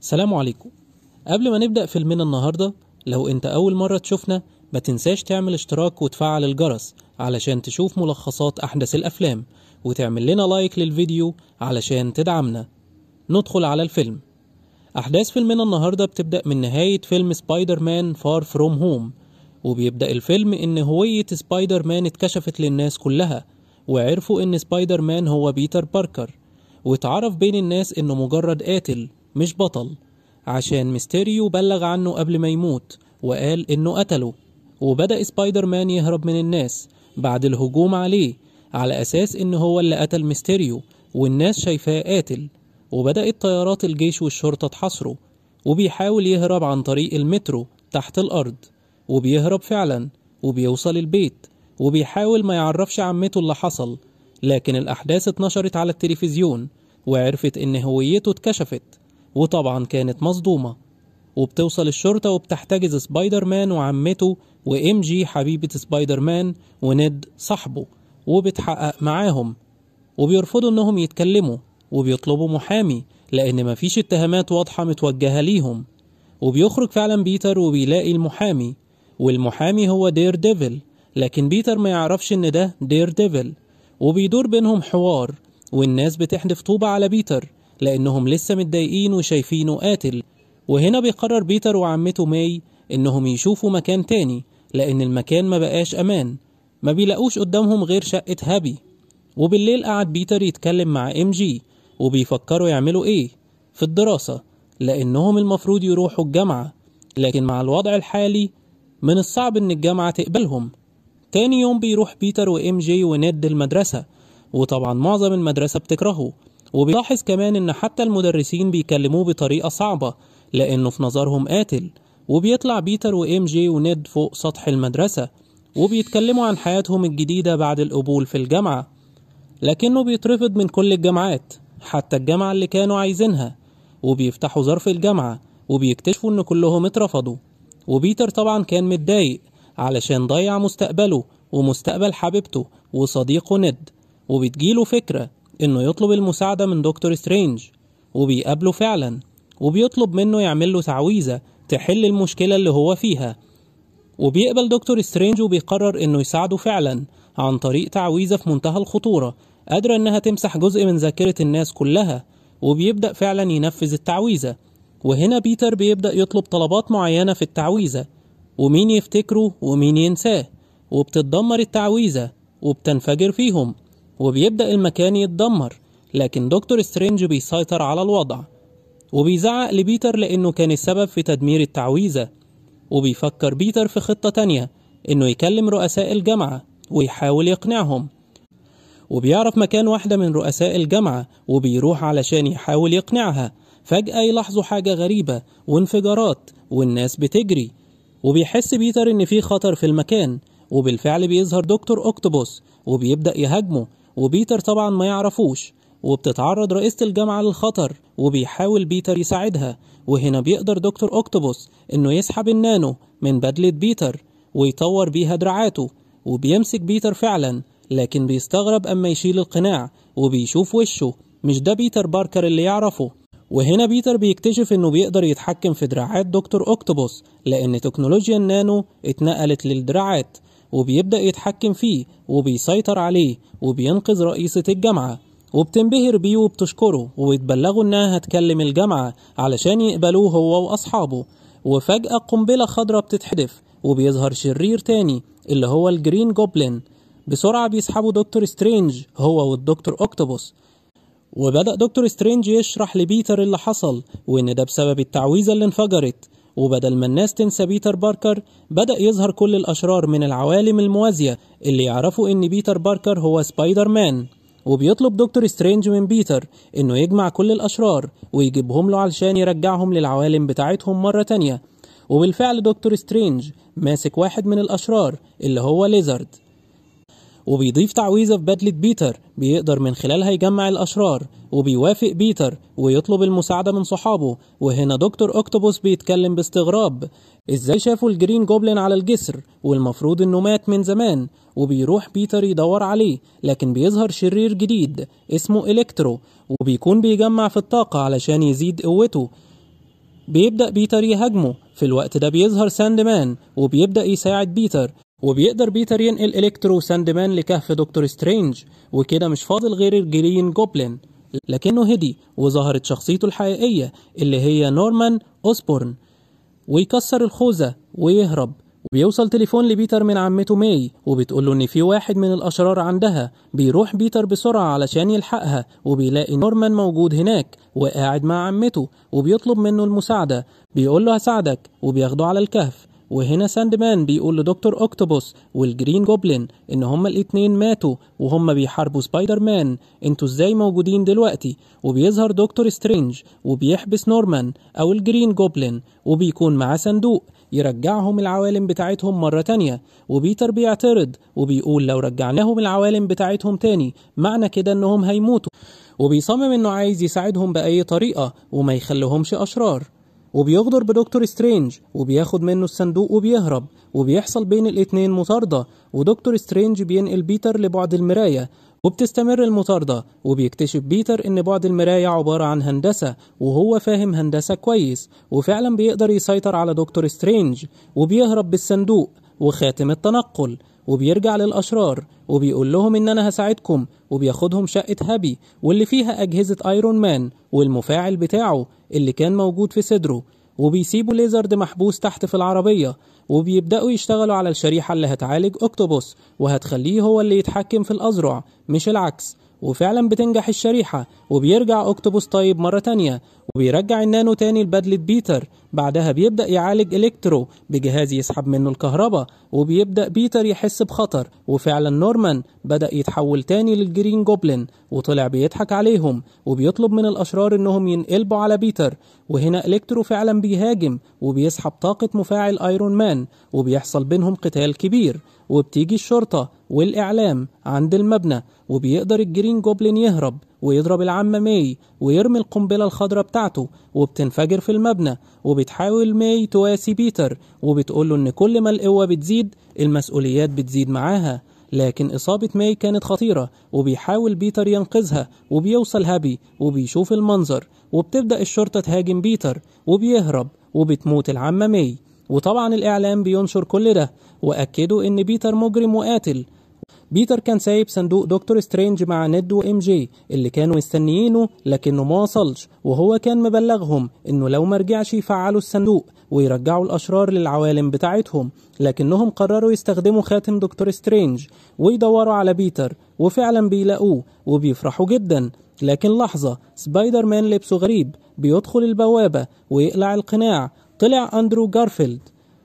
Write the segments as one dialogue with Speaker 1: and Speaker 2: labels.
Speaker 1: سلام عليكم قبل ما نبدأ فيلمنا النهاردة لو انت أول مرة تشوفنا ما تنساش تعمل اشتراك وتفعل الجرس علشان تشوف ملخصات أحدث الأفلام وتعمل لنا لايك للفيديو علشان تدعمنا ندخل على الفيلم أحداث فيلمنا النهاردة بتبدأ من نهاية فيلم سبايدر مان فار فروم هوم وبيبدأ الفيلم إن هوية سبايدر مان اتكشفت للناس كلها وعرفوا إن سبايدر مان هو بيتر باركر واتعرف بين الناس إنه مجرد قاتل مش بطل عشان ميستيريو بلغ عنه قبل ما يموت وقال إنه قتله وبدأ سبايدر مان يهرب من الناس بعد الهجوم عليه على أساس إن هو اللي قتل ميستيريو والناس شايفاه قاتل وبدأت طيارات الجيش والشرطة تحاصره وبيحاول يهرب عن طريق المترو تحت الأرض وبيهرب فعلا وبيوصل البيت وبيحاول ما يعرفش عمته اللي حصل لكن الأحداث اتنشرت على التلفزيون وعرفت إن هويته اتكشفت وطبعا كانت مصدومة وبتوصل الشرطة وبتحتجز سبايدر مان وعمته وإم جي حبيبة سبايدر مان وند صاحبه وبتحقق معاهم وبيرفضوا إنهم يتكلموا وبيطلبوا محامي لأن مفيش اتهامات واضحة متوجهة ليهم وبيخرج فعلا بيتر وبيلاقي المحامي والمحامي هو دير ديفل لكن بيتر ما يعرفش إن ده دير ديفل وبيدور بينهم حوار والناس بتحدف طوبة على بيتر لأنهم لسه متضايقين وشايفينه قاتل وهنا بيقرر بيتر وعمته ماي إنهم يشوفوا مكان تاني لأن المكان ما بقاش أمان ما بيلاقوش قدامهم غير شقة هابي وبالليل قعد بيتر يتكلم مع ام جي وبيفكروا يعملوا ايه في الدراسة لأنهم المفروض يروحوا الجامعة لكن مع الوضع الحالي من الصعب إن الجامعة تقبلهم تاني يوم بيروح بيتر وإم جي وناد المدرسة وطبعا معظم المدرسة بتكرهه وبيلاحظ كمان إن حتى المدرسين بيكلموه بطريقة صعبة لأنه في نظرهم قاتل وبيطلع بيتر وإم جي وند فوق سطح المدرسة وبيتكلموا عن حياتهم الجديدة بعد القبول في الجامعة لكنه بيترفض من كل الجامعات حتى الجامعة اللي كانوا عايزينها وبيفتحوا ظرف الجامعة وبيكتشفوا إن كلهم اترفضوا وبيتر طبعا كان متضايق علشان ضيع مستقبله ومستقبل حبيبته وصديقه ند وبتجيله فكرة إنه يطلب المساعدة من دكتور سترينج وبيقابله فعلا وبيطلب منه يعمل له تعويذة تحل المشكلة اللي هو فيها وبيقبل دكتور سترينج وبيقرر إنه يساعده فعلا عن طريق تعويذة في منتهى الخطورة قادرة إنها تمسح جزء من ذاكرة الناس كلها وبيبدأ فعلا ينفذ التعويذة وهنا بيتر بيبدأ يطلب طلبات معينة في التعويذة ومين يفتكره ومين ينساه وبتتدمر التعويذة وبتنفجر فيهم وبيبدأ المكان يتدمر لكن دكتور سترينج بيسيطر على الوضع وبيزعق لبيتر لأنه كان السبب في تدمير التعويذة وبيفكر بيتر في خطة تانية إنه يكلم رؤساء الجامعة ويحاول يقنعهم وبيعرف مكان واحدة من رؤساء الجامعة وبيروح علشان يحاول يقنعها فجأة يلاحظوا حاجة غريبة وانفجارات والناس بتجري وبيحس بيتر إن في خطر في المكان وبالفعل بيظهر دكتور أكتوبوس وبيبدأ يهاجمه وبيتر طبعا ما يعرفوش وبتتعرض رئيسة الجامعة للخطر وبيحاول بيتر يساعدها وهنا بيقدر دكتور أكتوبوس إنه يسحب النانو من بدلة بيتر ويطور بيها دراعاته وبيمسك بيتر فعلا لكن بيستغرب أما يشيل القناع وبيشوف وشه مش ده بيتر باركر اللي يعرفه وهنا بيتر بيكتشف انه بيقدر يتحكم في دراعات دكتور أكتوبوس لان تكنولوجيا النانو اتنقلت للدراعات وبيبدأ يتحكم فيه وبيسيطر عليه وبينقذ رئيسة الجامعة وبتنبهر بيه وبتشكره وبتبلغه انها هتكلم الجامعة علشان يقبلوه هو واصحابه وفجأة قنبلة خضراء بتتحدف وبيظهر شرير تاني اللي هو الجرين جوبلين بسرعة بيسحبوا دكتور سترينج هو والدكتور أكتوبوس وبدأ دكتور سترينج يشرح لبيتر اللي حصل وإن ده بسبب التعويذة اللي انفجرت وبدل ما الناس تنسى بيتر باركر بدأ يظهر كل الأشرار من العوالم الموازية اللي يعرفوا إن بيتر باركر هو سبايدر مان وبيطلب دكتور سترينج من بيتر إنه يجمع كل الأشرار ويجيبهم له علشان يرجعهم للعوالم بتاعتهم مرة تانية وبالفعل دكتور سترينج ماسك واحد من الأشرار اللي هو ليزارد وبيضيف تعويذة في بدلة بيتر بيقدر من خلالها يجمع الأشرار وبيوافق بيتر ويطلب المساعدة من صحابه وهنا دكتور أكتوبوس بيتكلم باستغراب إزاي شافوا الجرين جوبلين على الجسر والمفروض إنه مات من زمان وبيروح بيتر يدور عليه لكن بيظهر شرير جديد اسمه إلكترو وبيكون بيجمع في الطاقة علشان يزيد قوته بيبدأ بيتر يهاجمه في الوقت ده بيظهر ساند مان وبيبدأ يساعد بيتر وبيقدر بيتر ينقل إلكترو ساند مان لكهف دكتور سترينج وكده مش فاضل غير الجرين جوبلين لكنه هدي وظهرت شخصيته الحقيقية اللي هي نورمان أوسبورن ويكسر الخوذة ويهرب بيوصل تليفون لبيتر من عمته ماي وبتقوله ان في واحد من الاشرار عندها بيروح بيتر بسرعه علشان يلحقها وبيلاقي نورمان موجود هناك وقاعد مع عمته وبيطلب منه المساعده بيقول له هساعدك وبياخده على الكهف وهنا ساند مان بيقول لدكتور اوكتوبوس والجرين جوبلين ان هما الاتنين ماتوا وهما بيحاربوا سبايدر مان انتوا ازاي موجودين دلوقتي وبيظهر دكتور سترينج وبيحبس نورمان او الجرين جوبلين وبيكون معاه صندوق يرجعهم العوالم بتاعتهم مرة تانية وبيتر بيعترض وبيقول لو رجعناهم العوالم بتاعتهم تاني معنى كده انهم هيموتوا وبيصمم انه عايز يساعدهم بأي طريقة وما يخليهمش أشرار وبيغدر بدكتور سترينج وبياخد منه الصندوق وبيهرب وبيحصل بين الاتنين مطاردة ودكتور سترينج بينقل بيتر لبعد المراية وبتستمر المطاردة وبيكتشف بيتر إن بعد المراية عبارة عن هندسة وهو فاهم هندسة كويس وفعلا بيقدر يسيطر على دكتور سترينج وبيهرب بالصندوق وخاتم التنقل وبيرجع للأشرار وبيقول لهم إن أنا هساعدكم وبياخدهم شقة هابي واللي فيها أجهزة أيرون مان والمفاعل بتاعه اللي كان موجود في صدره وبيسيبوا ليزرد محبوس تحت في العربية وبيبدأوا يشتغلوا على الشريحة اللي هتعالج أكتوبوس وهتخليه هو اللي يتحكم في الأذرع مش العكس وفعلا بتنجح الشريحة وبيرجع أكتوبوس طيب مرة تانية وبيرجع النانو تاني لبدلة بيتر بعدها بيبدأ يعالج إلكترو بجهاز يسحب منه الكهرباء وبيبدأ بيتر يحس بخطر وفعلا نورمان بدأ يتحول تاني للجرين جوبلين وطلع بيضحك عليهم وبيطلب من الأشرار إنهم ينقلبوا على بيتر وهنا إلكترو فعلا بيهاجم وبيسحب طاقة مفاعل أيرون مان وبيحصل بينهم قتال كبير وبتيجي الشرطة والإعلام عند المبنى وبيقدر الجرين جوبلين يهرب ويضرب العم ماي ويرمي القنبلة الخضراء بتاعته وبتنفجر في المبنى وبتحاول ماي تواسي بيتر وبتقوله إن كل ما القوة بتزيد المسؤوليات بتزيد معاها لكن إصابة ماي كانت خطيرة وبيحاول بيتر ينقذها وبيوصل هابي وبيشوف المنظر وبتبدأ الشرطة تهاجم بيتر وبيهرب وبتموت العمة ماي وطبعا الإعلام بينشر كل ده وأكدوا إن بيتر مجرم وقاتل بيتر كان سايب صندوق دكتور سترينج مع نيد وام جي اللي كانوا مستنيينه لكنه ما وصلش وهو كان مبلغهم انه لو مرجعش يفعلوا الصندوق ويرجعوا الأشرار للعوالم بتاعتهم لكنهم قرروا يستخدموا خاتم دكتور سترينج ويدوروا على بيتر وفعلا بيلاقوه وبيفرحوا جدا لكن لحظة سبايدر مان لبسه غريب بيدخل البوابة ويقلع القناع طلع أندرو جارفيلد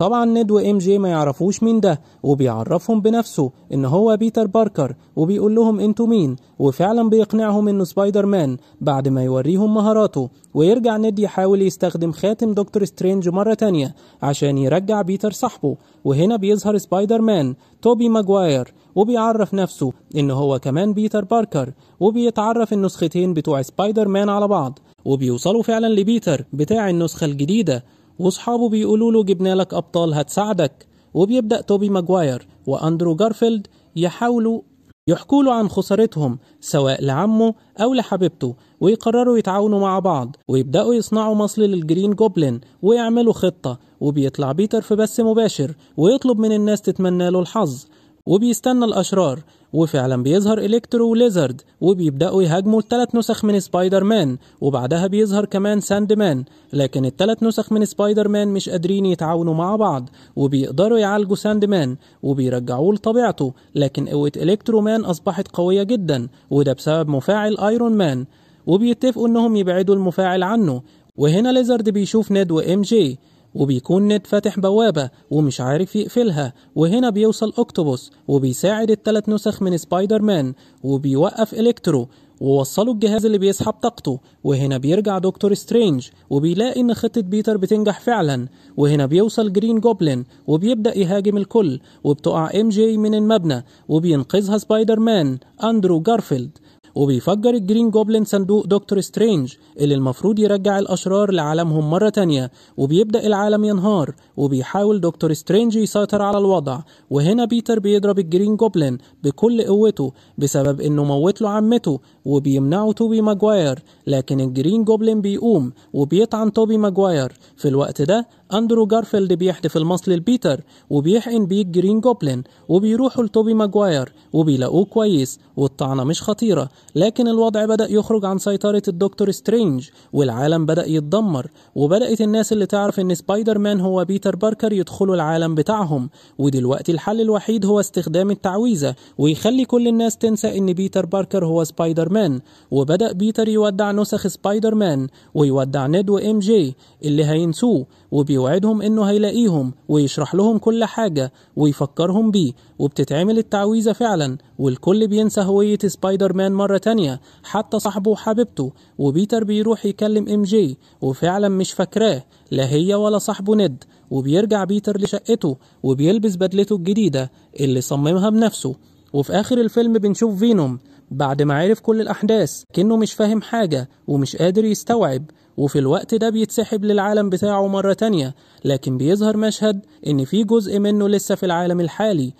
Speaker 1: طبعا نيد وام جي ما يعرفوش مين ده وبيعرفهم بنفسه ان هو بيتر باركر وبيقول لهم انتوا مين وفعلا بيقنعهم انه سبايدر مان بعد ما يوريهم مهاراته ويرجع نيد يحاول يستخدم خاتم دكتور سترينج مرة تانية عشان يرجع بيتر صاحبه وهنا بيظهر سبايدر مان توبي ماجواير وبيعرف نفسه ان هو كمان بيتر باركر وبيتعرف النسختين بتوع سبايدر مان على بعض وبيوصلوا فعلا لبيتر بتاع النسخة الجديدة واصحابه بيقولوا له جبنا لك ابطال هتساعدك وبيبدا توبي ماجواير واندرو جارفيلد يحاولوا يحكوا له عن خسارتهم سواء لعمه أو لحبيبته ويقرروا يتعاونوا مع بعض ويبدأوا يصنعوا مصل للجرين جوبلين ويعملوا خطة وبيطلع بيتر في بث مباشر ويطلب من الناس تتمنى له الحظ وبيستنى الأشرار وفعلا بيظهر إلكترو وليزرد وبيبدأوا يهاجموا الثلاث نسخ من سبايدر مان وبعدها بيظهر كمان ساند مان لكن الثلاث نسخ من سبايدر مان مش قادرين يتعاونوا مع بعض وبيقدروا يعالجوا ساند مان وبيرجعوه لطبيعته لكن قوة إلكترو مان أصبحت قوية جدا وده بسبب مفاعل أيرون مان وبيتفقوا إنهم يبعدوا المفاعل عنه وهنا ليزرد بيشوف نيد وإم جي وبيكون نت فاتح بوابة ومش عارف يقفلها وهنا بيوصل أكتوبوس وبيساعد التلات نسخ من سبايدر مان وبيوقف إلكترو ووصلوا الجهاز اللي بيسحب طاقته وهنا بيرجع دكتور سترينج وبيلاقي ان خطة بيتر بتنجح فعلا وهنا بيوصل جرين جوبلين وبيبدأ يهاجم الكل وبتقع ام جي من المبنى وبينقذها سبايدر مان اندرو جارفيلد وبيفجر الجرين جوبلين صندوق دكتور سترينج اللي المفروض يرجع الأشرار لعالمهم مرة تانية وبيبدأ العالم ينهار وبيحاول دكتور سترينج يسيطر على الوضع وهنا بيتر بيضرب الجرين جوبلين بكل قوته بسبب إنه موت له عمته وبيمنعوا توبي ماجواير لكن الجرين جوبلين بيقوم وبيطعن توبي ماجواير في الوقت ده اندرو جارفيلد بيحدف المصل لبيتر وبيحقن بيه الجرين جوبلين وبيروحوا لتوبي ماجواير وبيلاقوه كويس والطعنه مش خطيره لكن الوضع بدا يخرج عن سيطره الدكتور سترينج والعالم بدا يتدمر وبدات الناس اللي تعرف ان سبايدر مان هو بيتر باركر يدخلوا العالم بتاعهم ودلوقتي الحل الوحيد هو استخدام التعويذه ويخلي كل الناس تنسى ان بيتر باركر هو سبايدر مان مان وبدأ بيتر يودع نسخ سبايدر مان ويودع نيد وام جي اللي هينسوه وبيوعدهم انه هيلاقيهم ويشرح لهم كل حاجة ويفكرهم بيه وبتتعمل التعويذة فعلا والكل بينسى هوية سبايدر مان مرة تانية حتى صاحبه وحبيبته وبيتر بيروح يكلم ام جي وفعلا مش فاكراه لا هي ولا صاحبه نيد وبيرجع بيتر لشقته وبيلبس بدلته الجديدة اللي صممها بنفسه وفي آخر الفيلم بنشوف فينوم بعد ما عرف كل الأحداث كأنه مش فاهم حاجة ومش قادر يستوعب وفي الوقت ده بيتسحب للعالم بتاعه مرة تانية لكن بيظهر مشهد إن في جزء منه لسه في العالم الحالي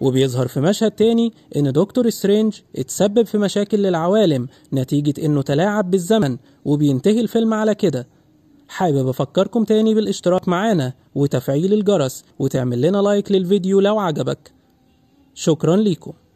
Speaker 1: وبيظهر في مشهد تاني إن دكتور سترينج اتسبب في مشاكل للعوالم نتيجة إنه تلاعب بالزمن وبينتهي الفيلم على كده حابب أفكركم تاني بالاشتراك معانا وتفعيل الجرس وتعمل لنا لايك للفيديو لو عجبك شكرا ليكم